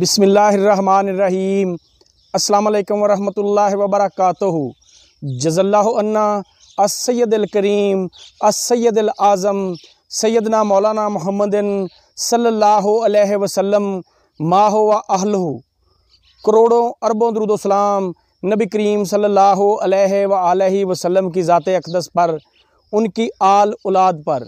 बिसमीम् अल्लाम वरहमतुल्ला वबरक जज़ल्लान्ना असैदलकरीम असैदल आज़म सैदना मौलाना मोहम्मदिन सल्लल्लाहु अलैहि वसल्लम माह व अहलहु करोड़ों अरबों दरुदोसलाम नबी करीम सल्लल्लाहु अलैहि व आलि वसल्लम की ज़ात अकदस पर उनकी आल औलाद पर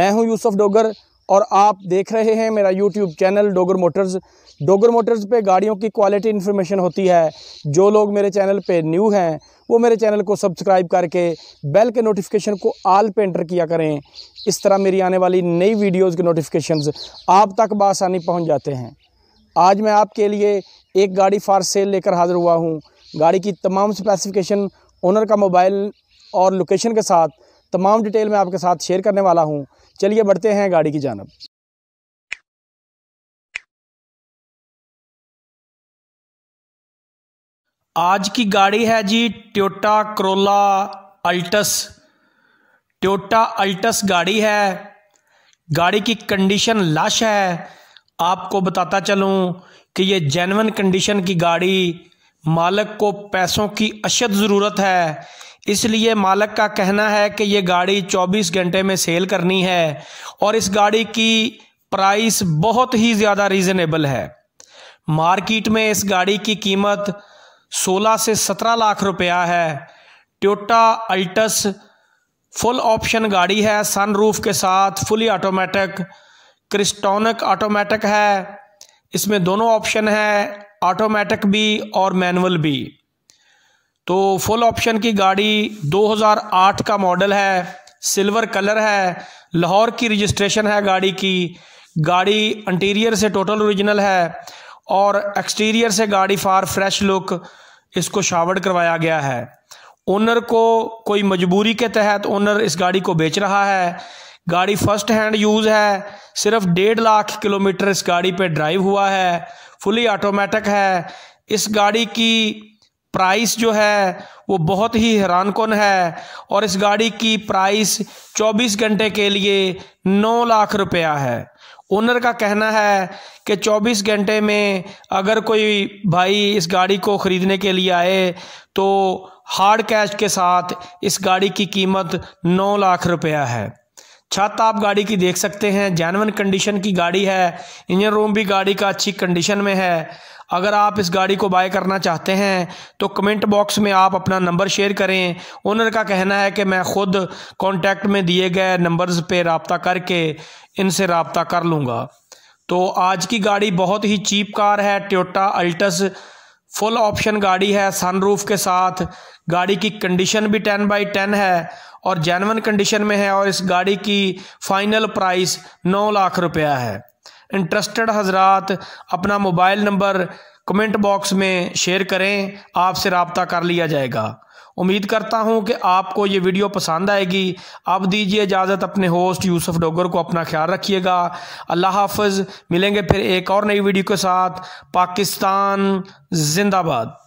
मैं हूँ यूसुफ़ डोगर और आप देख रहे हैं मेरा YouTube channel Dogar motors Dogar motors पे गाड़ियों की क्वालिटी इन्फॉर्मेशन होती है जो लोग मेरे चैनल पे न्यू हैं वो मेरे चैनल को सब्सक्राइब करके बेल के नोटिफिकेशन को आल पे एंटर किया करें इस तरह मेरी आने वाली नई वीडियोज़ के नोटिफिकेशन आप तक बसानी पहुँच जाते हैं आज मैं आपके लिए एक गाड़ी फार सेल लेकर हाज़िर हुआ हूँ गाड़ी की तमाम स्पेसिफिकेशन ओनर का मोबाइल और लोकेशन के साथ तमाम डिटेल मैं आपके साथ शेयर करने वाला हूँ चलिए बढ़ते हैं गाड़ी की जानब आज की गाड़ी है जी Toyota Corolla Altis Toyota Altis गाड़ी है गाड़ी की कंडीशन लश है आपको बताता चलूं कि ये जेनवन कंडीशन की गाड़ी मालक को पैसों की अशद ज़रूरत है इसलिए मालक का कहना है कि ये गाड़ी 24 घंटे में सेल करनी है और इस गाड़ी की प्राइस बहुत ही ज़्यादा रीज़नेबल है मार्केट में इस गाड़ी की कीमत 16 से 17 लाख रुपया है ट्योटा अल्टस फुल ऑप्शन गाड़ी है सनरूफ के साथ फुली ऑटोमेटिक क्रिस्टोनिक ऑटोमेटिक है इसमें दोनों ऑप्शन है ऑटोमेटिक भी और मैनुअल भी तो फुल ऑप्शन की गाड़ी 2008 का मॉडल है सिल्वर कलर है लाहौर की रजिस्ट्रेशन है गाड़ी की गाड़ी इंटीरियर से टोटल ओरिजिनल है और एक्सटीरियर से गाड़ी फार फ्रेश लुक इसको शावर्ड करवाया गया है ओनर को कोई मजबूरी के तहत ओनर इस गाड़ी को बेच रहा है गाड़ी फर्स्ट हैंड यूज़ है सिर्फ डेढ़ लाख किलोमीटर इस गाड़ी पे ड्राइव हुआ है फुली ऑटोमेटिक है इस गाड़ी की प्राइस जो है वो बहुत ही हैरान कन है और इस गाड़ी की प्राइस 24 घंटे के लिए 9 लाख रुपया है ओनर का कहना है कि 24 घंटे में अगर कोई भाई इस गाड़ी को ख़रीदने के लिए आए तो हार्ड कैश के साथ इस गाड़ी की कीमत 9 लाख रुपया है छत आप गाड़ी की देख सकते हैं जैनवन कंडीशन की गाड़ी है इंजन रूम भी गाड़ी का अच्छी कंडीशन में है अगर आप इस गाड़ी को बाय करना चाहते हैं तो कमेंट बॉक्स में आप अपना नंबर शेयर करें ओनर का कहना है कि मैं खुद कॉन्टैक्ट में दिए गए नंबर्स पे रबता करके इनसे रबता कर लूँगा तो आज की गाड़ी बहुत ही चीप कार है ट्योटा अल्टस फुल ऑप्शन गाड़ी है सनरूफ के साथ गाड़ी की कंडीशन भी टेन बाई टेन है और जैनवन कंडीशन में है और इस गाड़ी की फाइनल प्राइस नौ लाख रुपया है इंटरेस्टेड हजरात अपना मोबाइल नंबर कमेंट बॉक्स में शेयर करें आपसे रबता कर लिया जाएगा उम्मीद करता हूं कि आपको ये वीडियो पसंद आएगी अब दीजिए इजाज़त अपने होस्ट यूसुफ डोगर को अपना ख्याल रखिएगा अल्लाह हाफज मिलेंगे फिर एक और नई वीडियो के साथ पाकिस्तान जिंदाबाद